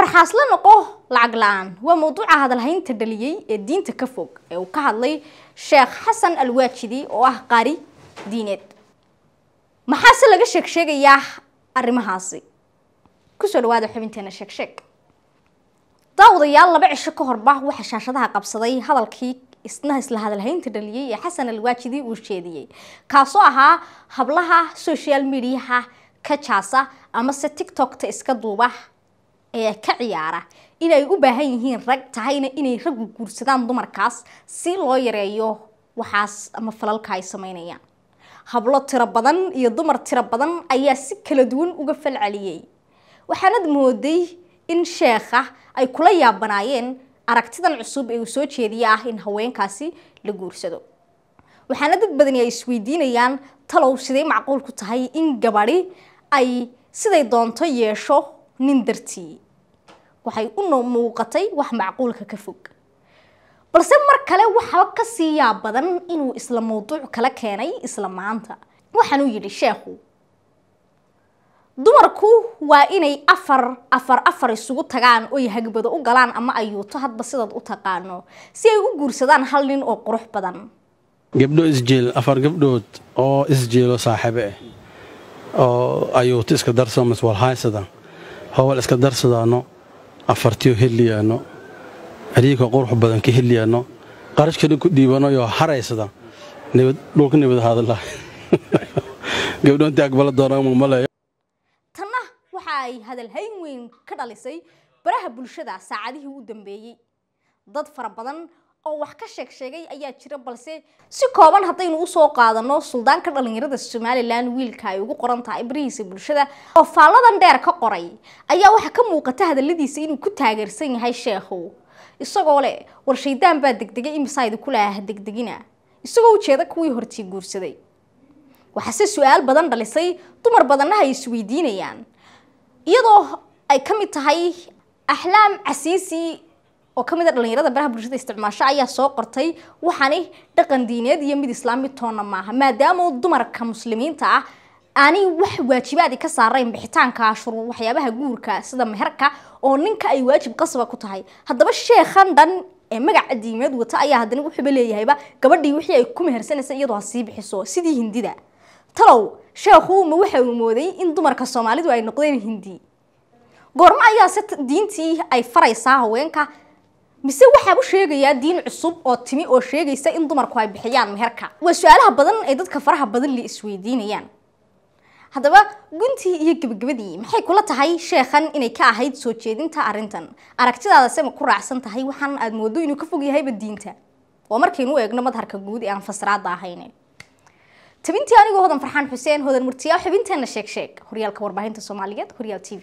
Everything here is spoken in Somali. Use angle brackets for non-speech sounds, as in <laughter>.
فرحاس لنا قه لعقلان وموضوع هذا الحين تدليي الدين تكفوق وكهل لي شيخ حسن الواتشدي واه قاري دينت ما حاسة لقى شك شك ياه أرمهاسي كسر وادا حبنتنا شك شك dawadayaal laba cisho ka horba waxa shaashadaha qabsaday hadalkii isna isla hadalhaynta dhaliyey ee xasan alwaajidi uu sheediyey kaasoo ahaa hablaha social mediaha ka jaasa ama se tiktok-ta iska duuba ee ka ciyaara inay u baahan yihiin rag tahayna inay raggu guursadaan dumarkaas si loo yareeyo waxaas ama falalka ay samaynayaan hablo tiro badan iyo dumar tiro badan ayaa si kala duwan uga fal celiyey waxaanad mooday in sheekha ay kula yaabanaayeen aragtidan cusub ee uu soo jeediye ah in haweenkaasi la guursado waxaana dad badani ay isweydiinayaan talow siday macquulku tahay in gabadhi ay siday doonto yeesho nin dartii waxay u muuqatay wax macquulka ka fog balse mar kale waxaa ka sii yaa badan inuu isla mawduuc kala keenay isla maanta waxaanuu yidhi sheekhu dumarku waa inay afar afar afar isugu tagaan oy hagbado u galaan ama ayuuto hadba sidaad u taqaano si ay u guursadaan hal nin oo qurux badan gabdho isjeel afar gabdhood oo isjeelo saaxiibo ah oo ayuuto eh, iska darso miswalhaysada howal iska darsadaano afartiyo helliyaanno celiika qurux badan ka helliyaanno qarashkani ku dhiibanayo haraysada dhulka nabad haadilah <laughs> gabdhoontii aqbala doonaan maleeyo tanna waxa ay hadalhayn weyn ka dhalisay baraha bulshada saacadihii u dambeeyey dad fara badan oo wax ka sheeg sheegay ayaa jira balse si kooban haddaynu usoo qaadano suldaanka dhallinyarada somalilan wiilka ay ugu qoran tahay barihiisa bulshada oo faalladan dheer ka qoray ayaa waxaa ka muuqata hadalladiisa inuu ku taageersan yahay sheekhow isagoo leh warshaydaan baa degdegay imisayda kulaha ha degdegina isagoo ujeeda kuwii hortii guursaday waxaase su-aal badan dhalisay dumar badanaha ay isweydiinayaan iyadoo ay ka mid tahay axlaam casiisi oo ka mid a ah dhalinyarada baraha bulshada isticmaasho ayaa soo qortay waxaani dhaqan diineed iyo mid islaam mid maaha maadaama dumarka muslimiinta ah aanay wax waajibaadi ka saarayn bixitaanka ashur waxyaabaha guurka sida meherka oo ninka ay waajib qasaba ku tahay haddaba sheekhan dhan ee magaca diimeed wata ayaa haddana wuxuuba leeyahayba gabadhii wixii ay ku mehersanaysa iyadoo ha sii bixiso sidii hindida talow sheekhu ma waxa uu mooday in dumarka soomaalidu ay noqdeen hindi goormo ayaa se diintii ay faraysaa haweenka mise waxaa u sheegayaa diin cusub oo timi oo sheegaysa in dumarku ay bixiyaan meherka waa su-aalaha badan ay dadka faraha badan la isweydiinayaan haddaba guntii iyo gebagabadii maxay kula tahay sheekhan inay ka ahayd soo jeedinta arrintan aragtidaada sema ku raacsan tahay waxaan aada mooddo inuu ka fog yahayba diinta waa markaynu u eegno madharka guud ee aan fasiraada ahayne tabintii anigoo hodan farxaan xuseen hodan murtiyaa xubinteenna sheeg sheeg horyaalka warbaahinta soomaaliyeed horyaal t v